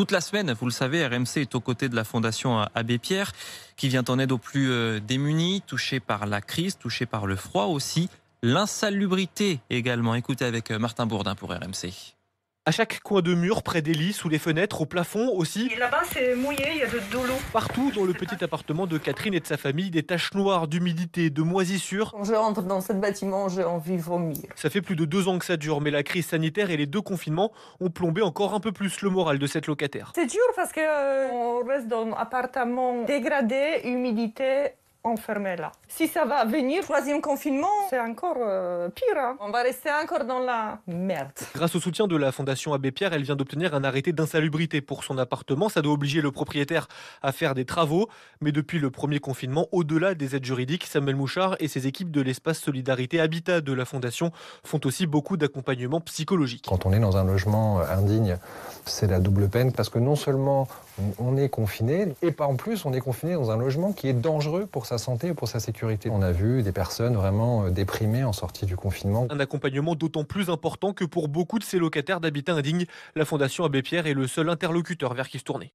Toute la semaine, vous le savez, RMC est aux côtés de la Fondation Abbé Pierre, qui vient en aide aux plus euh, démunis, touchés par la crise, touchés par le froid aussi, l'insalubrité également. Écoutez avec euh, Martin Bourdin pour RMC à chaque coin de mur, près des lits, sous les fenêtres, au plafond aussi. Et Là-bas, c'est mouillé, il y a de, l'eau. Partout dans le petit appartement de Catherine et de sa famille, des taches noires d'humidité, de moisissures. Quand je rentre dans ce bâtiment, j'ai envie de vomir. Ça fait plus de deux ans que ça dure, mais la crise sanitaire et les deux confinements ont plombé encore un peu plus le moral de cette locataire. C'est dur parce que euh, reste dans un appartement dégradé, humidité, enfermés là. Si ça va venir, troisième confinement, c'est encore euh, pire. Hein. On va rester encore dans la merde. Grâce au soutien de la Fondation Abbé Pierre, elle vient d'obtenir un arrêté d'insalubrité pour son appartement. Ça doit obliger le propriétaire à faire des travaux. Mais depuis le premier confinement, au-delà des aides juridiques, Samuel Mouchard et ses équipes de l'espace Solidarité Habitat de la Fondation font aussi beaucoup d'accompagnement psychologique. Quand on est dans un logement euh, indigne, c'est la double peine parce que non seulement on est confiné, et pas en plus on est confiné dans un logement qui est dangereux pour sa santé, pour sa sécurité. On a vu des personnes vraiment euh, déprimées en sortie du confinement. Un accompagnement d'autant plus important que pour beaucoup de ces locataires d'habitat indignes. la Fondation Abbé Pierre est le seul interlocuteur vers qui se tourner.